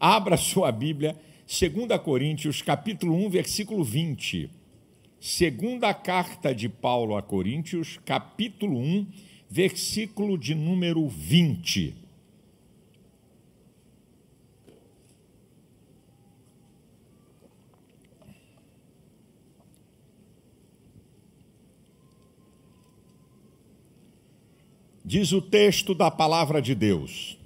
Abra sua Bíblia, 2 Coríntios, capítulo 1, versículo 20. Segunda carta de Paulo a Coríntios, capítulo 1, versículo de número 20. Diz o texto da palavra de Deus: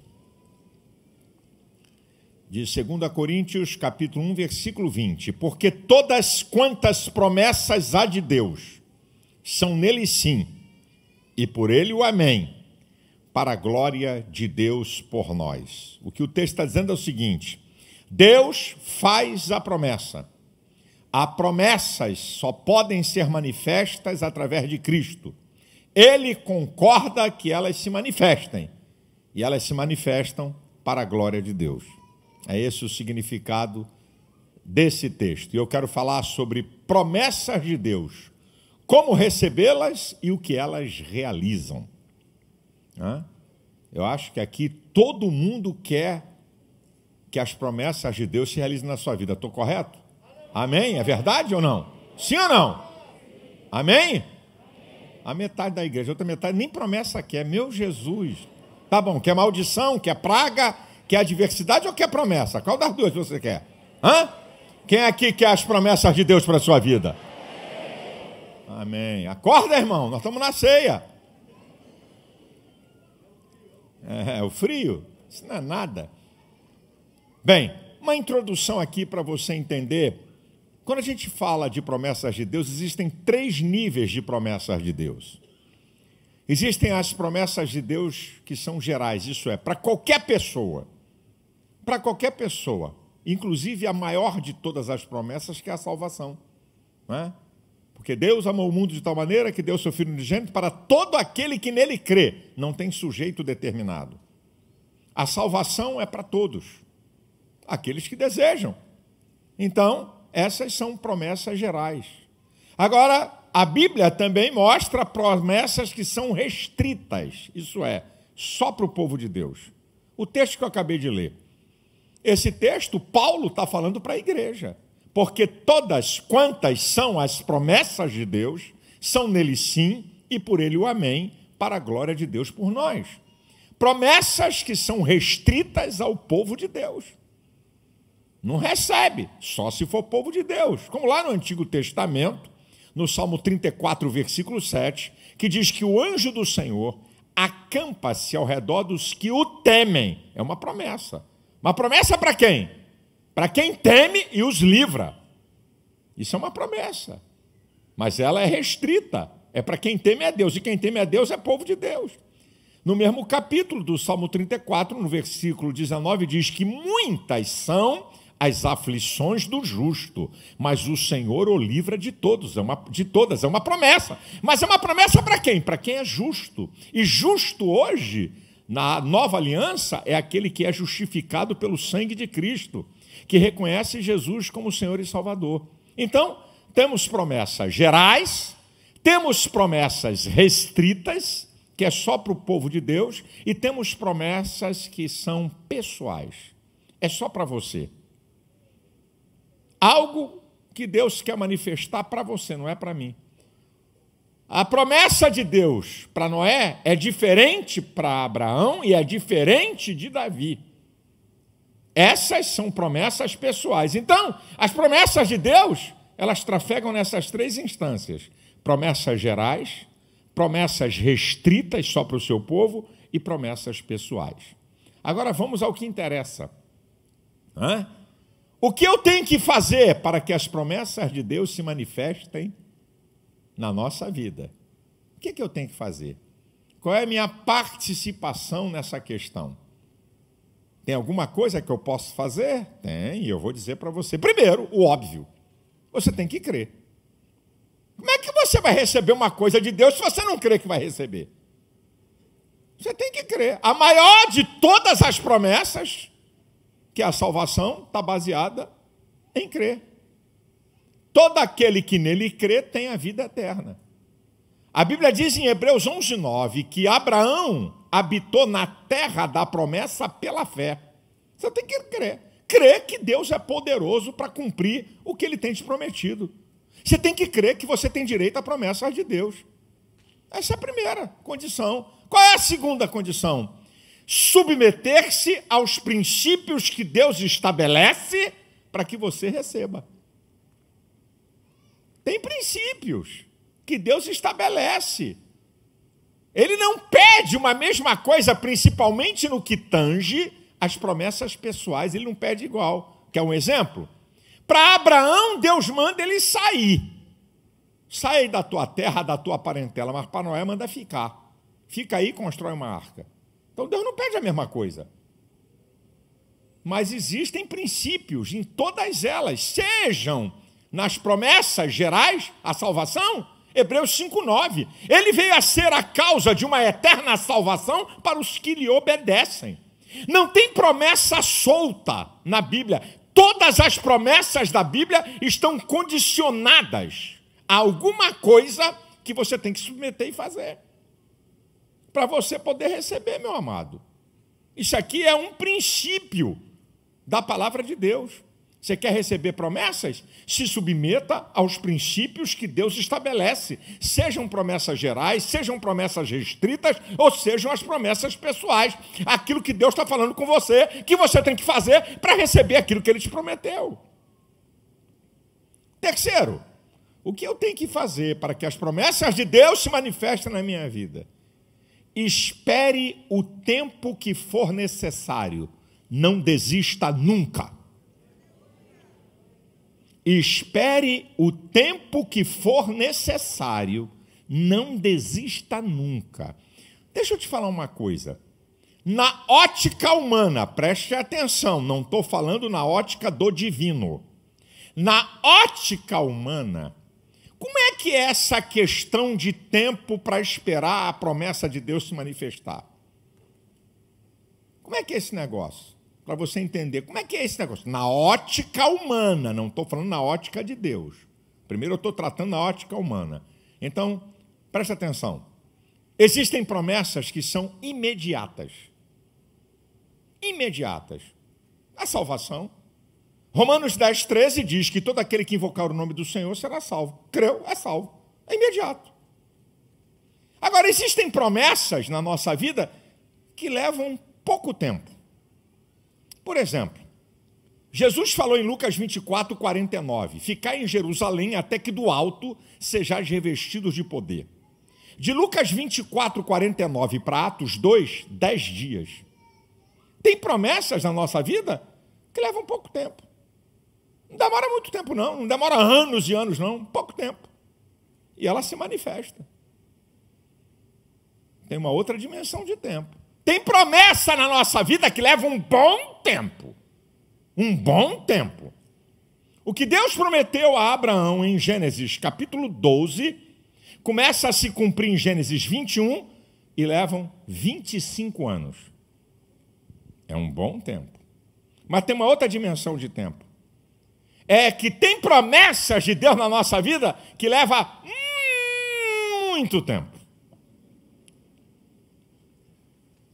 de 2 Coríntios, capítulo 1, versículo 20, porque todas quantas promessas há de Deus são nele sim, e por ele o amém, para a glória de Deus por nós. O que o texto está dizendo é o seguinte: Deus faz a promessa. As promessas só podem ser manifestas através de Cristo. Ele concorda que elas se manifestem, e elas se manifestam para a glória de Deus. É esse o significado desse texto. E eu quero falar sobre promessas de Deus, como recebê-las e o que elas realizam. Eu acho que aqui todo mundo quer que as promessas de Deus se realizem na sua vida. Estou correto? Amém? É verdade ou não? Sim ou não? Amém? A metade da igreja, a outra metade nem promessa quer. Meu Jesus. Tá bom, quer maldição, quer praga, Quer a ou quer promessa? Qual das duas você quer? Hã? Quem aqui quer as promessas de Deus para a sua vida? Amém. Acorda, irmão, nós estamos na ceia. É, o frio, isso não é nada. Bem, uma introdução aqui para você entender. Quando a gente fala de promessas de Deus, existem três níveis de promessas de Deus. Existem as promessas de Deus que são gerais, isso é, para qualquer pessoa para qualquer pessoa, inclusive a maior de todas as promessas, que é a salvação. Né? Porque Deus amou o mundo de tal maneira que deu seu Filho unigênito para todo aquele que nele crê. Não tem sujeito determinado. A salvação é para todos, aqueles que desejam. Então, essas são promessas gerais. Agora, a Bíblia também mostra promessas que são restritas, isso é, só para o povo de Deus. O texto que eu acabei de ler, esse texto, Paulo está falando para a igreja, porque todas quantas são as promessas de Deus, são nele sim e por ele o amém, para a glória de Deus por nós. Promessas que são restritas ao povo de Deus. Não recebe, só se for povo de Deus. Como lá no Antigo Testamento, no Salmo 34, versículo 7, que diz que o anjo do Senhor acampa-se ao redor dos que o temem. É uma promessa. Uma promessa para quem? Para quem teme e os livra. Isso é uma promessa. Mas ela é restrita. É para quem teme a Deus. E quem teme a Deus é povo de Deus. No mesmo capítulo do Salmo 34, no versículo 19, diz que muitas são as aflições do justo, mas o Senhor o livra de todos, é uma, de todas, é uma promessa. Mas é uma promessa para quem? Para quem é justo. E justo hoje na nova aliança é aquele que é justificado pelo sangue de Cristo, que reconhece Jesus como Senhor e Salvador. Então, temos promessas gerais, temos promessas restritas, que é só para o povo de Deus, e temos promessas que são pessoais, é só para você. Algo que Deus quer manifestar para você, não é para mim. A promessa de Deus para Noé é diferente para Abraão e é diferente de Davi. Essas são promessas pessoais. Então, as promessas de Deus, elas trafegam nessas três instâncias: promessas gerais, promessas restritas só para o seu povo e promessas pessoais. Agora vamos ao que interessa. O que eu tenho que fazer para que as promessas de Deus se manifestem na nossa vida. O que, é que eu tenho que fazer? Qual é a minha participação nessa questão? Tem alguma coisa que eu posso fazer? Tem, e eu vou dizer para você. Primeiro, o óbvio. Você tem que crer. Como é que você vai receber uma coisa de Deus se você não crê que vai receber? Você tem que crer. A maior de todas as promessas, que é a salvação, está baseada em crer todo aquele que nele crê tem a vida eterna. A Bíblia diz em Hebreus 11, 9 que Abraão habitou na terra da promessa pela fé. Você tem que crer. Crer que Deus é poderoso para cumprir o que ele tem te prometido. Você tem que crer que você tem direito à promessa de Deus. Essa é a primeira condição. Qual é a segunda condição? Submeter-se aos princípios que Deus estabelece para que você receba. Tem princípios que Deus estabelece. Ele não pede uma mesma coisa, principalmente no que tange as promessas pessoais, ele não pede igual. Quer um exemplo? Para Abraão, Deus manda ele sair. Sai da tua terra, da tua parentela, mas para Noé manda ficar. Fica aí e constrói uma arca. Então Deus não pede a mesma coisa. Mas existem princípios em todas elas, sejam nas promessas gerais, a salvação, Hebreus 5,9. Ele veio a ser a causa de uma eterna salvação para os que lhe obedecem. Não tem promessa solta na Bíblia. Todas as promessas da Bíblia estão condicionadas a alguma coisa que você tem que submeter e fazer. Para você poder receber, meu amado. Isso aqui é um princípio da palavra de Deus. Você quer receber promessas? Se submeta aos princípios que Deus estabelece, sejam promessas gerais, sejam promessas restritas ou sejam as promessas pessoais. Aquilo que Deus está falando com você, que você tem que fazer para receber aquilo que Ele te prometeu. Terceiro, o que eu tenho que fazer para que as promessas de Deus se manifestem na minha vida? Espere o tempo que for necessário, não desista nunca. Espere o tempo que for necessário, não desista nunca. Deixa eu te falar uma coisa. Na ótica humana, preste atenção, não estou falando na ótica do divino. Na ótica humana, como é que é essa questão de tempo para esperar a promessa de Deus se manifestar? Como é que é esse negócio? para você entender como é que é esse negócio. Na ótica humana, não estou falando na ótica de Deus. Primeiro eu estou tratando na ótica humana. Então, preste atenção. Existem promessas que são imediatas. Imediatas. A salvação. Romanos 10, 13 diz que todo aquele que invocar o nome do Senhor será salvo. Creu, é salvo. É imediato. Agora, existem promessas na nossa vida que levam pouco tempo. Por exemplo, Jesus falou em Lucas 24, 49: Ficai em Jerusalém até que do alto sejais revestidos de poder. De Lucas 24, 49 para Atos 2, 10 dias. Tem promessas na nossa vida que levam pouco tempo. Não demora muito tempo, não. Não demora anos e anos, não. Pouco tempo. E ela se manifesta. Tem uma outra dimensão de tempo. Tem promessa na nossa vida que leva um bom tempo. Um bom tempo. O que Deus prometeu a Abraão em Gênesis capítulo 12 começa a se cumprir em Gênesis 21 e levam 25 anos. É um bom tempo. Mas tem uma outra dimensão de tempo. É que tem promessas de Deus na nossa vida que leva muito tempo.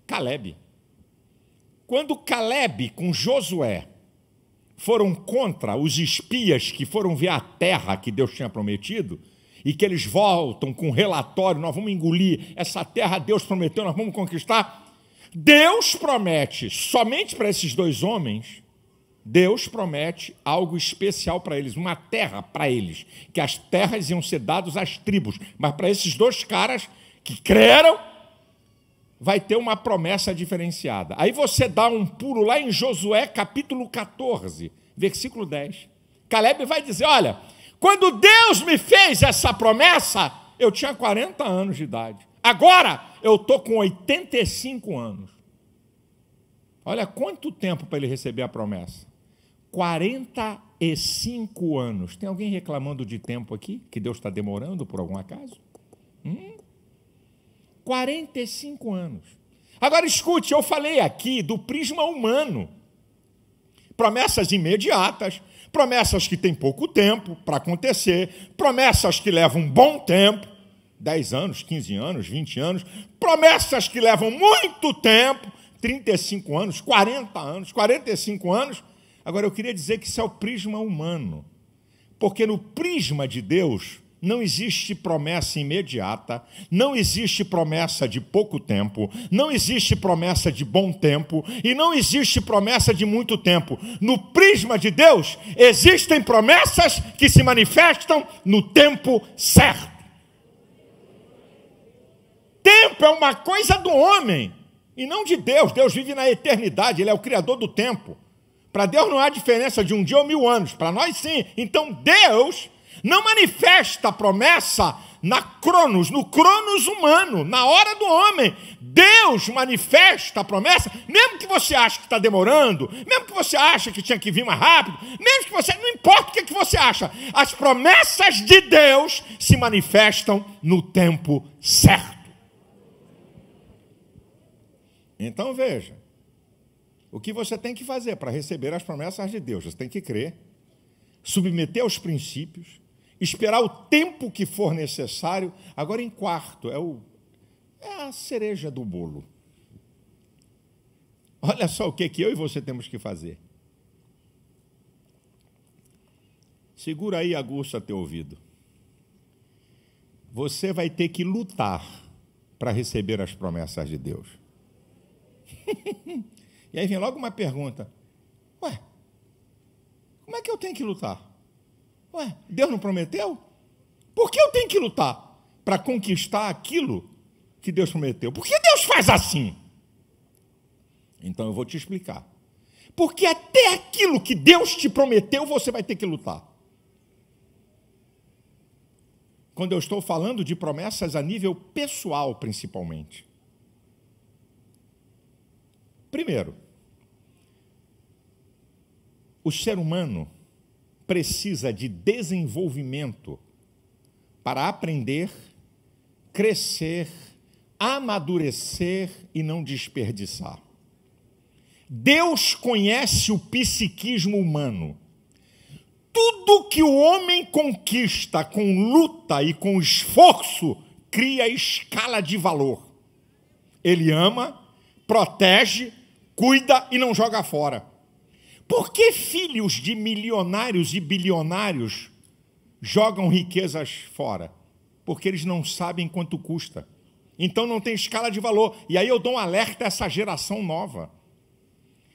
Caleb. Quando Caleb com Josué foram contra os espias que foram ver a terra que Deus tinha prometido, e que eles voltam com um relatório: nós vamos engolir essa terra, Deus prometeu, nós vamos conquistar. Deus promete somente para esses dois homens, Deus promete algo especial para eles, uma terra para eles, que as terras iam ser dadas às tribos, mas para esses dois caras que creram, vai ter uma promessa diferenciada. Aí você dá um pulo lá em Josué capítulo 14, versículo 10. Caleb vai dizer: Olha, quando Deus me fez essa promessa, eu tinha 40 anos de idade. Agora eu estou com 85 anos. Olha quanto tempo para ele receber a promessa. 45 anos. Tem alguém reclamando de tempo aqui? Que Deus está demorando por algum acaso? Hum? 45 anos. Agora escute, eu falei aqui do prisma humano. Promessas imediatas, promessas que têm pouco tempo para acontecer, promessas que levam um bom tempo 10 anos, 15 anos, 20 anos promessas que levam muito tempo 35 anos, 40 anos, 45 anos. Agora eu queria dizer que isso é o prisma humano, porque no prisma de Deus, não existe promessa imediata, não existe promessa de pouco tempo, não existe promessa de bom tempo e não existe promessa de muito tempo. No prisma de Deus, existem promessas que se manifestam no tempo certo. Tempo é uma coisa do homem e não de Deus. Deus vive na eternidade, Ele é o Criador do tempo. Para Deus não há diferença de um dia ou mil anos, para nós sim. Então Deus não manifesta a promessa na cronos, no cronos humano, na hora do homem. Deus manifesta a promessa, mesmo que você ache que está demorando, mesmo que você ache que tinha que vir mais rápido, mesmo que você, não importa o que, é que você acha, as promessas de Deus se manifestam no tempo certo. Então veja, o que você tem que fazer para receber as promessas de Deus? Você tem que crer, submeter aos princípios, esperar o tempo que for necessário. Agora, em quarto, é, o, é a cereja do bolo. Olha só o que, que eu e você temos que fazer. Segura aí, aguça teu ouvido. Você vai ter que lutar para receber as promessas de Deus. e aí vem logo uma pergunta: Ué, como é que eu tenho que lutar? Ué, Deus não prometeu? Por que eu tenho que lutar para conquistar aquilo que Deus prometeu? Por que Deus faz assim? Então eu vou te explicar. Porque até aquilo que Deus te prometeu, você vai ter que lutar. Quando eu estou falando de promessas a nível pessoal, principalmente. Primeiro, o ser humano precisa de desenvolvimento para aprender, crescer, amadurecer e não desperdiçar. Deus conhece o psiquismo humano. Tudo que o homem conquista com luta e com esforço cria escala de valor. Ele ama, protege, cuida e não joga fora. Por que filhos de milionários e bilionários jogam riquezas fora? Porque eles não sabem quanto custa. Então não tem escala de valor. E aí eu dou um alerta a essa geração nova.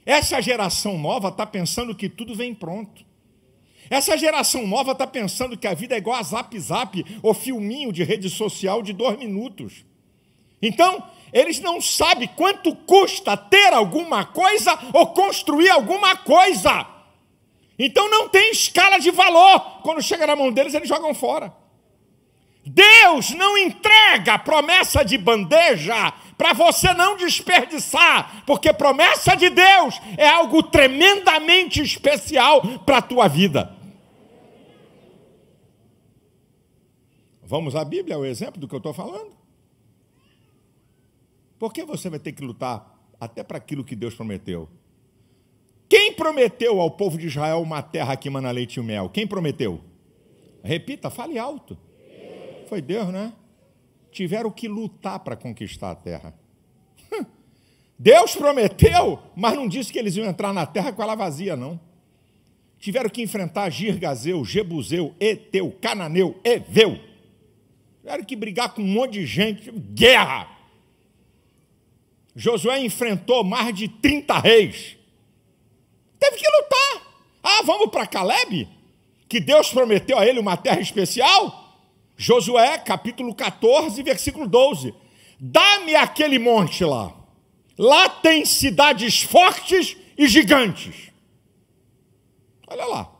Essa geração nova está pensando que tudo vem pronto. Essa geração nova está pensando que a vida é igual a zap zap ou filminho de rede social de dois minutos. Então, eles não sabem quanto custa ter alguma coisa ou construir alguma coisa. Então não tem escala de valor. Quando chega na mão deles, eles jogam fora. Deus não entrega promessa de bandeja para você não desperdiçar, porque promessa de Deus é algo tremendamente especial para a tua vida. Vamos à Bíblia, é o exemplo do que eu estou falando. Por que você vai ter que lutar até para aquilo que Deus prometeu? Quem prometeu ao povo de Israel uma terra que mana leite e mel? Quem prometeu? Repita, fale alto. Foi Deus, né? Tiveram que lutar para conquistar a terra. Hum. Deus prometeu, mas não disse que eles iam entrar na terra com ela vazia, não. Tiveram que enfrentar Girgazeu, Jebuseu, Eteu, Cananeu, Eveu. Tiveram que brigar com um monte de gente, guerra. Josué enfrentou mais de 30 reis. Teve que lutar. Ah, vamos para Caleb? Que Deus prometeu a ele uma terra especial? Josué, capítulo 14, versículo 12. Dá-me aquele monte lá. Lá tem cidades fortes e gigantes. Olha lá.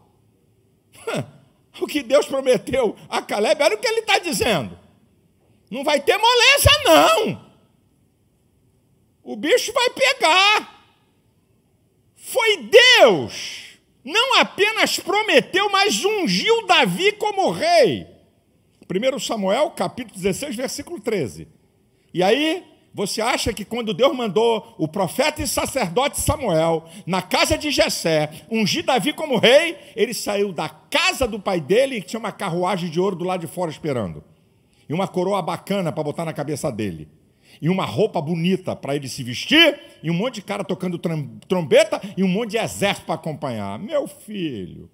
O que Deus prometeu a Caleb Olha o que ele está dizendo. Não vai ter moleza, não. O bicho vai pegar. Foi Deus, não apenas prometeu, mas ungiu Davi como rei. 1 Samuel, capítulo 16, versículo 13. E aí, você acha que quando Deus mandou o profeta e sacerdote Samuel na casa de Jessé ungir Davi como rei, ele saiu da casa do pai dele e tinha uma carruagem de ouro do lado de fora esperando. E uma coroa bacana para botar na cabeça dele e uma roupa bonita para ele se vestir, e um monte de cara tocando trombeta, e um monte de exército para acompanhar. Meu filho,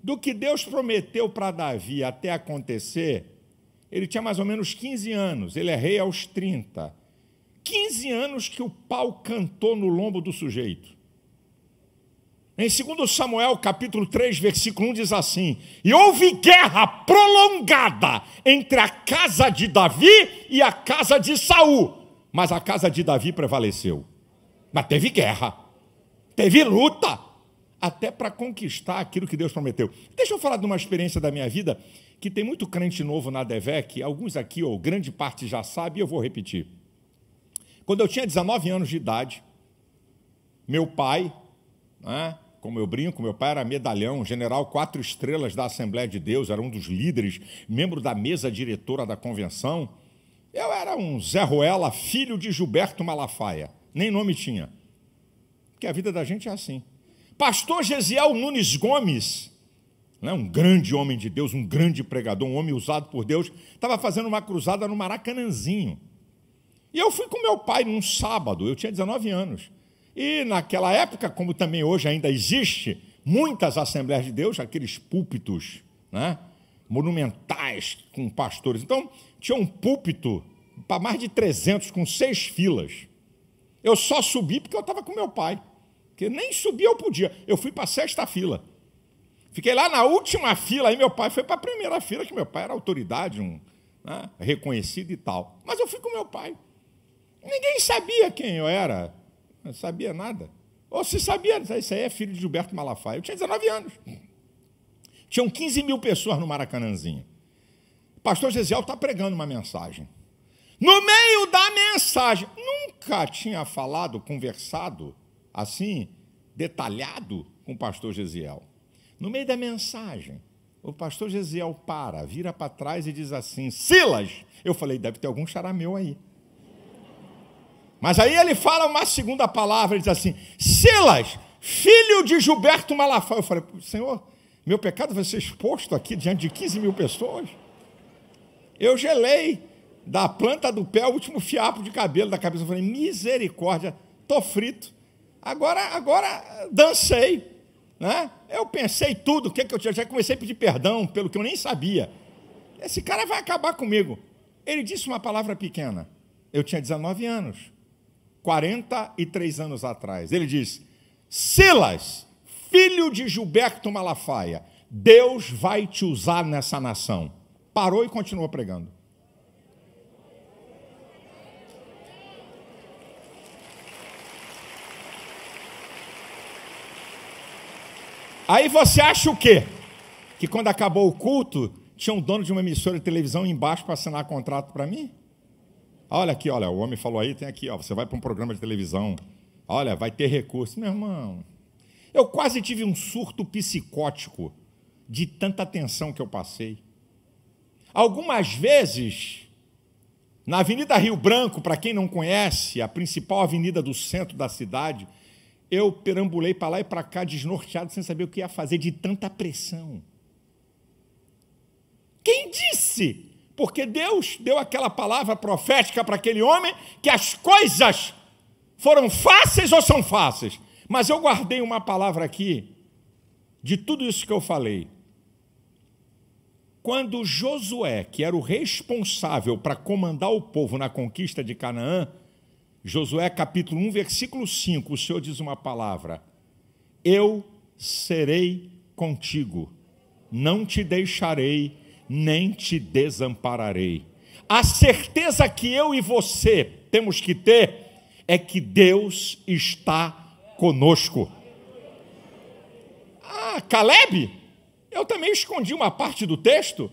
do que Deus prometeu para Davi até acontecer, ele tinha mais ou menos 15 anos, ele é rei aos 30. 15 anos que o pau cantou no lombo do sujeito. Em 2 Samuel, capítulo 3, versículo 1 diz assim: "E houve guerra prolongada entre a casa de Davi e a casa de Saul, mas a casa de Davi prevaleceu." Mas teve guerra. Teve luta até para conquistar aquilo que Deus prometeu. Deixa eu falar de uma experiência da minha vida que tem muito crente novo na DEVEC, alguns aqui, ou grande parte já sabe, e eu vou repetir. Quando eu tinha 19 anos de idade, meu pai, né, como eu brinco, meu pai era medalhão, general quatro estrelas da Assembleia de Deus, era um dos líderes, membro da mesa diretora da convenção. Eu era um Zé Ruela, filho de Gilberto Malafaia, nem nome tinha. Porque a vida da gente é assim. Pastor Gesiel Nunes Gomes, né, um grande homem de Deus, um grande pregador, um homem usado por Deus, estava fazendo uma cruzada no Maracanãzinho. E eu fui com meu pai num sábado, eu tinha 19 anos. E naquela época, como também hoje ainda existe, muitas Assembleias de Deus, aqueles púlpitos né, monumentais com pastores. Então, tinha um púlpito para mais de 300, com seis filas. Eu só subi porque eu estava com meu pai, porque nem subir eu podia. Eu fui para a sexta fila. Fiquei lá na última fila, aí meu pai foi para a primeira fila, que meu pai era autoridade, um, né, reconhecido e tal. Mas eu fui com meu pai. Ninguém sabia quem eu era. Não sabia nada. Ou se sabia, isso aí é filho de Gilberto Malafaia. Eu tinha 19 anos. Tinham 15 mil pessoas no Maracanãzinho. O pastor Gesiel está pregando uma mensagem. No meio da mensagem, nunca tinha falado, conversado assim, detalhado com o pastor Gesiel. No meio da mensagem, o pastor Gesiel para, vira para trás e diz assim: Silas! Eu falei, deve ter algum charameu aí. Mas aí ele fala uma segunda palavra, ele diz assim: Silas, filho de Gilberto Malafaia. Eu falei, Senhor, meu pecado vai ser exposto aqui diante de 15 mil pessoas. Eu gelei da planta do pé o último fiapo de cabelo da cabeça. Eu falei, misericórdia, tô frito. Agora, agora dancei. Né? Eu pensei tudo, o que, que eu tinha? Já comecei a pedir perdão pelo que eu nem sabia. Esse cara vai acabar comigo. Ele disse uma palavra pequena. Eu tinha 19 anos. 43 anos atrás. Ele diz: Silas, filho de Gilberto Malafaia, Deus vai te usar nessa nação. Parou e continuou pregando. Aí você acha o quê? Que quando acabou o culto, tinha um dono de uma emissora de televisão embaixo para assinar contrato para mim? Olha aqui, olha, o homem falou aí, tem aqui, ó, você vai para um programa de televisão. Olha, vai ter recurso. Meu irmão, eu quase tive um surto psicótico de tanta tensão que eu passei. Algumas vezes, na Avenida Rio Branco, para quem não conhece, a principal avenida do centro da cidade, eu perambulei para lá e para cá desnorteado, sem saber o que ia fazer de tanta pressão. Quem disse porque Deus deu aquela palavra profética para aquele homem que as coisas foram fáceis ou são fáceis. Mas eu guardei uma palavra aqui de tudo isso que eu falei. Quando Josué, que era o responsável para comandar o povo na conquista de Canaã, Josué capítulo 1, versículo 5, o Senhor diz uma palavra: Eu serei contigo, não te deixarei nem te desampararei. A certeza que eu e você temos que ter é que Deus está conosco. Ah, Caleb, eu também escondi uma parte do texto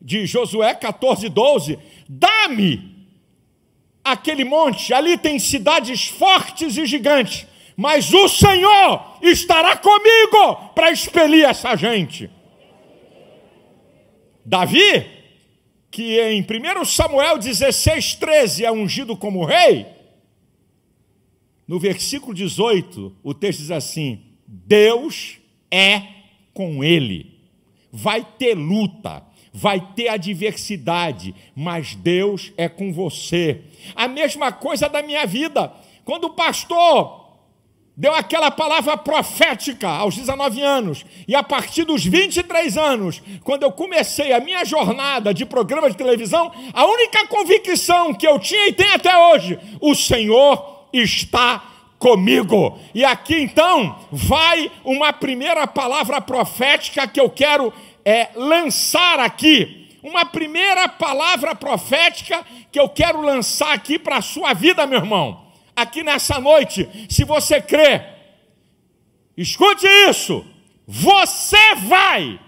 de Josué 14, 12. Dá-me aquele monte, ali tem cidades fortes e gigantes, mas o Senhor estará comigo para expelir essa gente. Davi, que em 1 Samuel 16, 13 é ungido como rei, no versículo 18, o texto diz assim: Deus é com ele. Vai ter luta, vai ter adversidade, mas Deus é com você. A mesma coisa da minha vida. Quando o pastor deu aquela palavra profética aos 19 anos, e a partir dos 23 anos, quando eu comecei a minha jornada de programa de televisão, a única convicção que eu tinha e tenho até hoje: o Senhor está comigo. E aqui então vai uma primeira palavra profética que eu quero é, lançar aqui. Uma primeira palavra profética que eu quero lançar aqui para a sua vida, meu irmão aqui nessa noite, se você crê, escute isso: você vai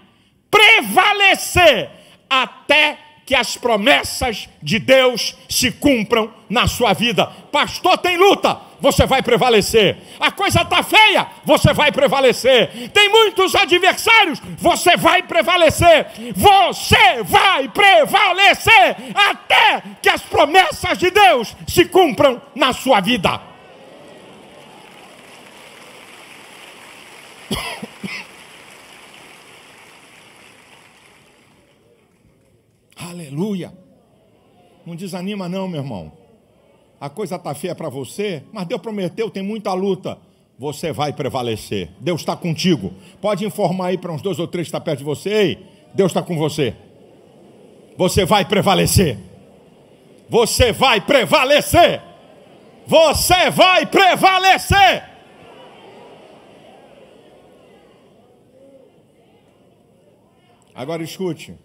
prevalecer até que as promessas de Deus se cumpram na sua vida. Pastor, tem luta, você vai prevalecer. A coisa está feia, você vai prevalecer. Tem muitos adversários, você vai prevalecer. Você vai prevalecer até que as promessas de Deus se cumpram na sua vida. Aleluia. Não desanima, não, meu irmão. A coisa está feia para você, mas Deus prometeu, tem muita luta. Você vai prevalecer. Deus está contigo. Pode informar aí para uns dois ou três que está perto de você. Ei, Deus está com você. Você vai prevalecer. Você vai prevalecer. Você vai prevalecer. Agora escute.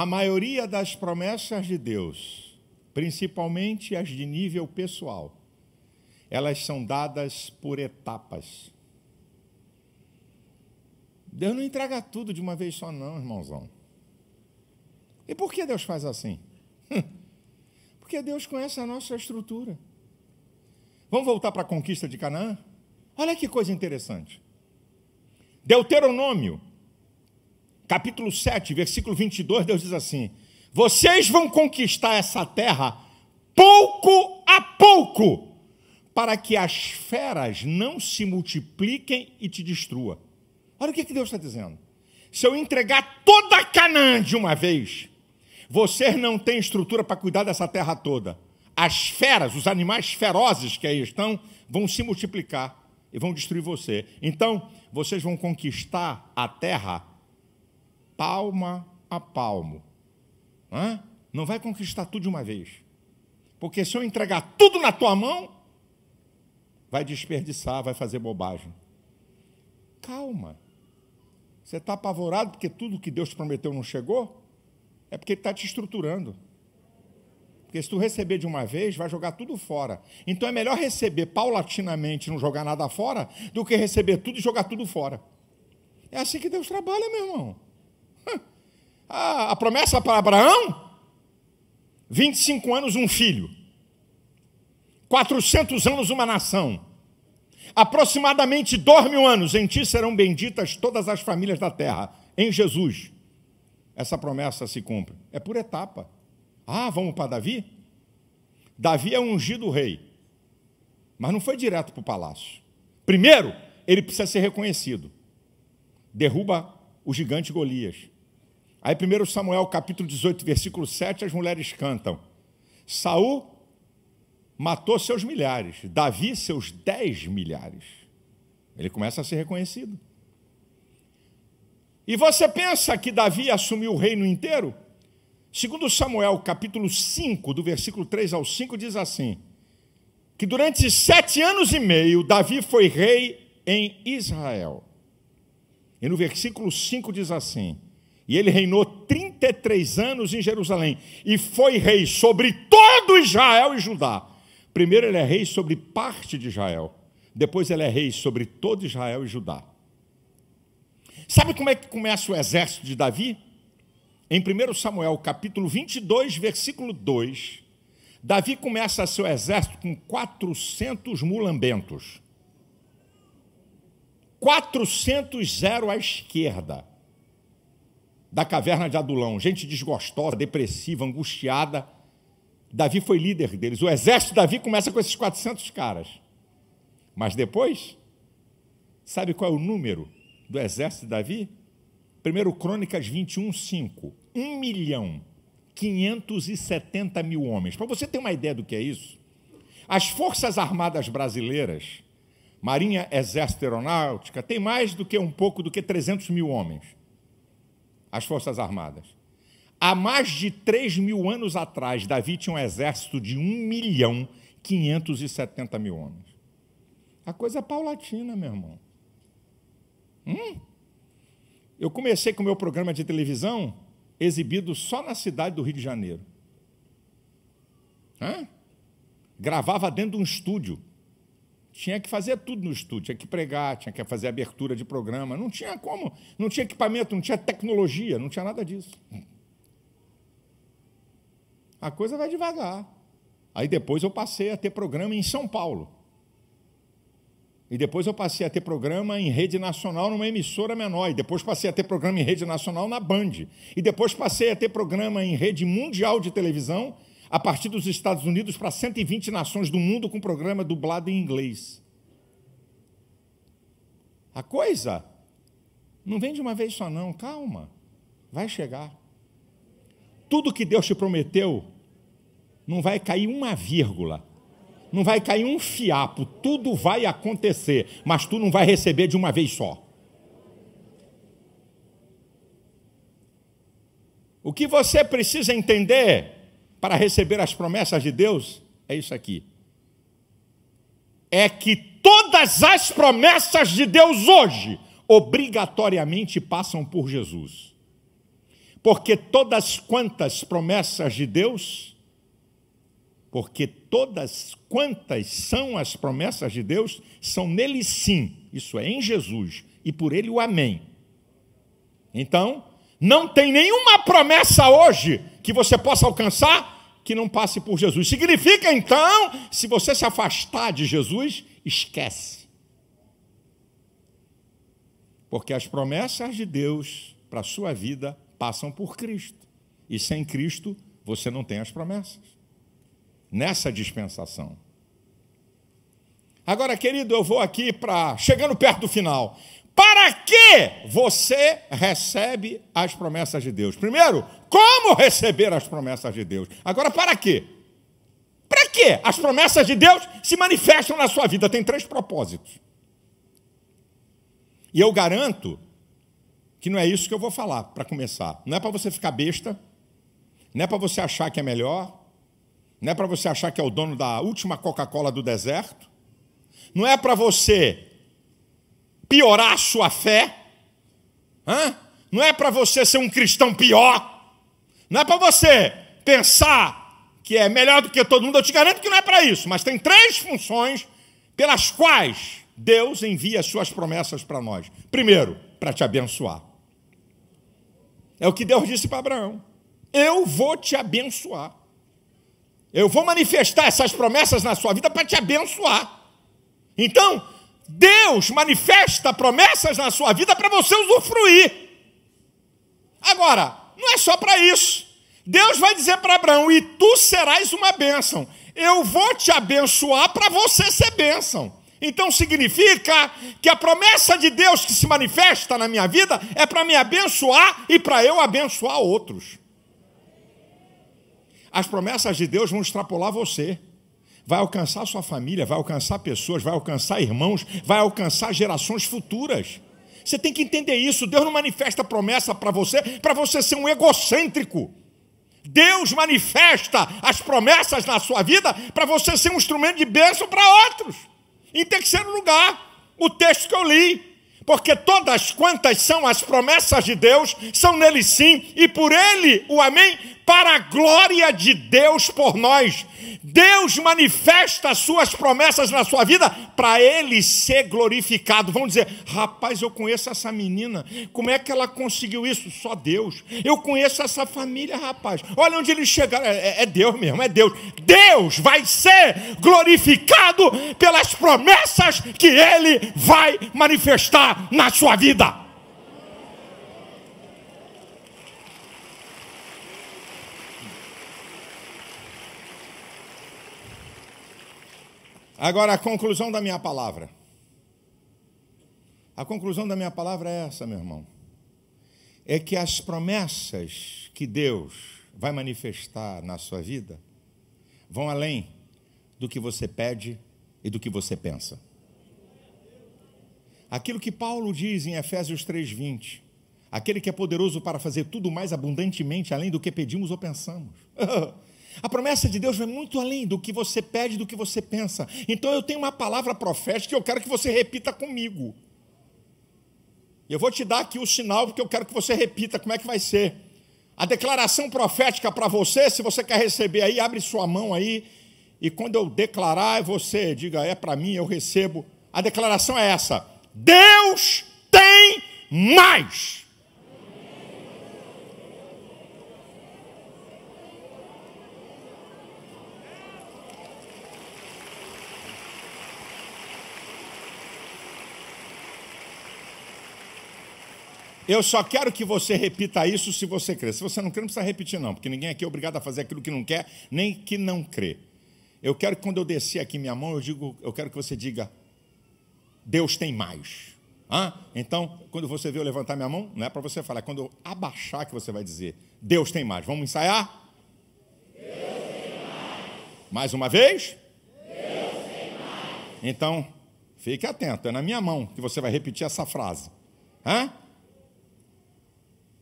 A maioria das promessas de Deus, principalmente as de nível pessoal, elas são dadas por etapas. Deus não entrega tudo de uma vez só, não, irmãozão. E por que Deus faz assim? Porque Deus conhece a nossa estrutura. Vamos voltar para a conquista de Canaã? Olha que coisa interessante. Deuteronômio capítulo 7, versículo 22, Deus diz assim: Vocês vão conquistar essa terra pouco a pouco, para que as feras não se multipliquem e te destrua. Olha o que Deus está dizendo. Se eu entregar toda Canaã de uma vez, vocês não têm estrutura para cuidar dessa terra toda. As feras, os animais ferozes que aí estão, vão se multiplicar e vão destruir você. Então, vocês vão conquistar a terra palma a palmo. Hã? Não vai conquistar tudo de uma vez. Porque se eu entregar tudo na tua mão, vai desperdiçar, vai fazer bobagem. Calma. Você está apavorado porque tudo que Deus te prometeu não chegou? É porque Ele está te estruturando. Porque se tu receber de uma vez, vai jogar tudo fora. Então é melhor receber paulatinamente, não jogar nada fora, do que receber tudo e jogar tudo fora. É assim que Deus trabalha, meu irmão. A, promessa para Abraão: 25 anos, um filho. 400 anos, uma nação. Aproximadamente dois mil anos, em ti serão benditas todas as famílias da terra. Em Jesus, essa promessa se cumpre. É por etapa. Ah, vamos para Davi? Davi é ungido rei, mas não foi direto para o palácio. Primeiro, ele precisa ser reconhecido. Derruba o gigante Golias. Aí 1 Samuel capítulo 18, versículo 7, as mulheres cantam. Saul matou seus milhares, Davi seus dez milhares. Ele começa a ser reconhecido. E você pensa que Davi assumiu o reino inteiro? Segundo Samuel, capítulo 5, do versículo 3 ao 5, diz assim: que durante sete anos e meio Davi foi rei em Israel. E no versículo 5 diz assim: e ele reinou 33 anos em Jerusalém e foi rei sobre todo Israel e Judá. Primeiro ele é rei sobre parte de Israel, depois ele é rei sobre todo Israel e Judá. Sabe como é que começa o exército de Davi? Em 1 Samuel, capítulo 22, versículo 2, Davi começa seu exército com 400 mulambentos. 400 zero à esquerda da caverna de Adulão, gente desgostosa, depressiva, angustiada. Davi foi líder deles. O exército de Davi começa com esses 400 caras. Mas depois, sabe qual é o número do exército de Davi? Primeiro Crônicas 21, 5. 1 milhão 570 mil homens. Para você ter uma ideia do que é isso, as Forças Armadas Brasileiras, Marinha, Exército Aeronáutica, tem mais do que um pouco do que 300 mil homens as Forças Armadas. Há mais de 3 mil anos atrás, Davi tinha um exército de 1 milhão 570 mil homens. A coisa é paulatina, meu irmão. Hum? Eu comecei com o meu programa de televisão exibido só na cidade do Rio de Janeiro. Hã? Gravava dentro de um estúdio tinha que fazer tudo no estúdio, tinha que pregar, tinha que fazer abertura de programa, não tinha como, não tinha equipamento, não tinha tecnologia, não tinha nada disso. A coisa vai devagar. Aí depois eu passei a ter programa em São Paulo. E depois eu passei a ter programa em rede nacional numa emissora menor. E depois passei a ter programa em rede nacional na Band. E depois passei a ter programa em rede mundial de televisão a partir dos Estados Unidos para 120 nações do mundo com programa dublado em inglês. A coisa não vem de uma vez só, não. Calma, vai chegar. Tudo que Deus te prometeu não vai cair uma vírgula, não vai cair um fiapo. Tudo vai acontecer, mas tu não vai receber de uma vez só. O que você precisa entender para receber as promessas de Deus é isso aqui. É que todas as promessas de Deus hoje obrigatoriamente passam por Jesus. Porque todas quantas promessas de Deus, porque todas quantas são as promessas de Deus, são nele sim, isso é em Jesus, e por ele o amém. Então, não tem nenhuma promessa hoje que você possa alcançar que não passe por Jesus. Significa então, se você se afastar de Jesus, esquece. Porque as promessas de Deus para a sua vida passam por Cristo. E sem Cristo, você não tem as promessas. Nessa dispensação. Agora, querido, eu vou aqui para. chegando perto do final. Para que você recebe as promessas de Deus? Primeiro, como receber as promessas de Deus? Agora, para quê? Para que As promessas de Deus se manifestam na sua vida. Tem três propósitos. E eu garanto que não é isso que eu vou falar, para começar. Não é para você ficar besta, não é para você achar que é melhor, não é para você achar que é o dono da última Coca-Cola do deserto, não é para você piorar a sua fé. Hã? Não é para você ser um cristão pior. Não é para você pensar que é melhor do que todo mundo. Eu te garanto que não é para isso. Mas tem três funções pelas quais Deus envia suas promessas para nós. Primeiro, para te abençoar. É o que Deus disse para Abraão: Eu vou te abençoar. Eu vou manifestar essas promessas na sua vida para te abençoar. Então, Deus manifesta promessas na sua vida para você usufruir. Agora, não é só para isso. Deus vai dizer para Abraão: E tu serás uma bênção. Eu vou te abençoar para você ser bênção. Então significa que a promessa de Deus que se manifesta na minha vida é para me abençoar e para eu abençoar outros. As promessas de Deus vão extrapolar você vai alcançar sua família, vai alcançar pessoas, vai alcançar irmãos, vai alcançar gerações futuras. Você tem que entender isso. Deus não manifesta promessa para você, para você ser um egocêntrico. Deus manifesta as promessas na sua vida para você ser um instrumento de bênção para outros. Em terceiro lugar. O texto que eu li, porque todas quantas são as promessas de Deus, são nele sim, e por ele o amém, para a glória de Deus por nós. Deus manifesta as suas promessas na sua vida para ele ser glorificado. Vão dizer: rapaz, eu conheço essa menina, como é que ela conseguiu isso? Só Deus. Eu conheço essa família, rapaz. Olha onde eles chegaram. É, é, é Deus mesmo, é Deus. Deus vai ser glorificado pelas promessas que ele vai manifestar na sua vida. Agora, a conclusão da minha palavra. A conclusão da minha palavra é essa, meu irmão. É que as promessas que Deus vai manifestar na sua vida vão além do que você pede e do que você pensa. Aquilo que Paulo diz em Efésios 3:20, aquele que é poderoso para fazer tudo mais abundantemente além do que pedimos ou pensamos. A promessa de Deus vai muito além do que você pede, do que você pensa. Então eu tenho uma palavra profética que eu quero que você repita comigo. Eu vou te dar aqui o sinal porque eu quero que você repita como é que vai ser. A declaração profética para você, se você quer receber aí, abre sua mão aí e quando eu declarar, você diga, é para mim, eu recebo. A declaração é essa: Deus tem mais. Eu só quero que você repita isso se você crê. Se você não crer, não precisa repetir, não, porque ninguém aqui é obrigado a fazer aquilo que não quer, nem que não crê. Eu quero que quando eu descer aqui minha mão, eu digo, eu quero que você diga, Deus tem mais. Ah, então, quando você vê eu levantar minha mão, não é para você falar, é quando eu abaixar que você vai dizer, Deus tem mais. Vamos ensaiar? Deus tem mais. Mais uma vez? Deus tem mais. Então, fique atento, é na minha mão que você vai repetir essa frase. Hã? Ah?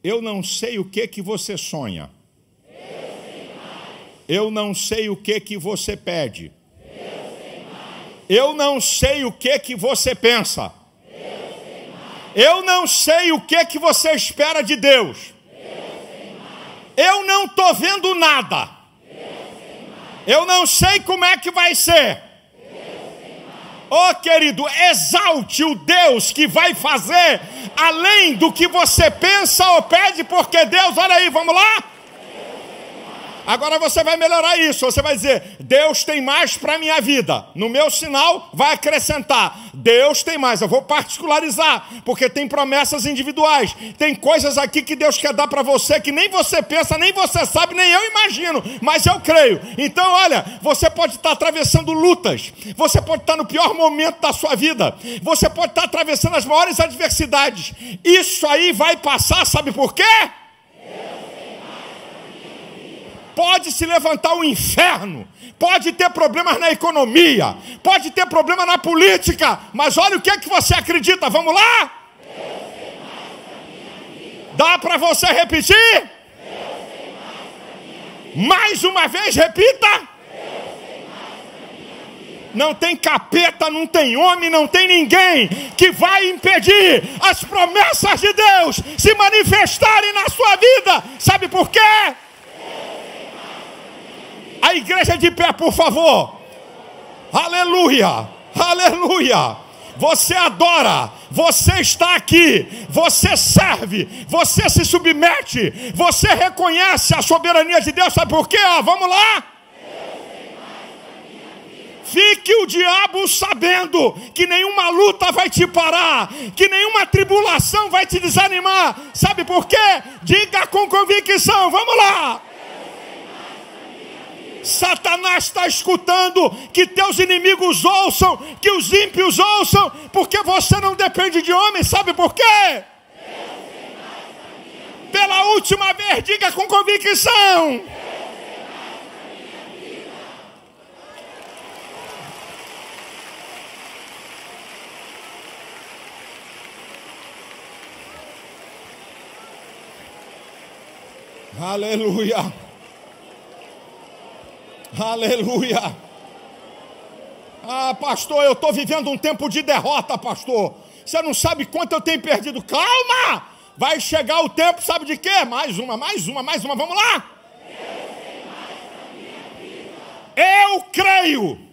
Eu não sei o que que você sonha. Eu não sei o que que você pede. Eu não sei o que que você pensa. Eu, não sei o que que você espera de Deus. Eu, não estou vendo nada. Eu, não sei como é que vai ser. Oh, querido, exalte o Deus que vai fazer além do que você pensa ou pede, porque Deus, olha aí, vamos lá. Agora você vai melhorar isso. Você vai dizer: Deus tem mais para a minha vida. No meu sinal, vai acrescentar: Deus tem mais. Eu vou particularizar, porque tem promessas individuais. Tem coisas aqui que Deus quer dar para você que nem você pensa, nem você sabe, nem eu imagino. Mas eu creio. Então, olha, você pode estar atravessando lutas. Você pode estar no pior momento da sua vida. Você pode estar atravessando as maiores adversidades. Isso aí vai passar, sabe por quê? pode se levantar o um inferno, pode ter problemas na economia, pode ter problema na política, mas olha o que é que você acredita, vamos lá? Dá para você repetir? Mais uma vez, repita. Não tem capeta, não tem homem, não tem ninguém que vai impedir as promessas de Deus se manifestarem na sua vida. Sabe por quê? A igreja de pé, por favor. Aleluia. Aleluia. Você adora, você está aqui, você serve, você se submete, você reconhece a soberania de Deus, sabe por quê? Ó, ah, vamos lá. Fique o diabo sabendo que nenhuma luta vai te parar, que nenhuma tribulação vai te desanimar. Sabe por quê? Diga com convicção, vamos lá. Satanás está escutando, que teus inimigos ouçam, que os ímpios ouçam, porque você não depende de homem, sabe por quê? Pela última vez, diga com convicção. Aleluia. Aleluia. Ah, pastor, eu estou vivendo um tempo de derrota, pastor. Você não sabe quanto eu tenho perdido. Calma! Vai chegar o tempo, sabe de quê? Mais uma, mais uma, mais uma. Vamos lá! Eu creio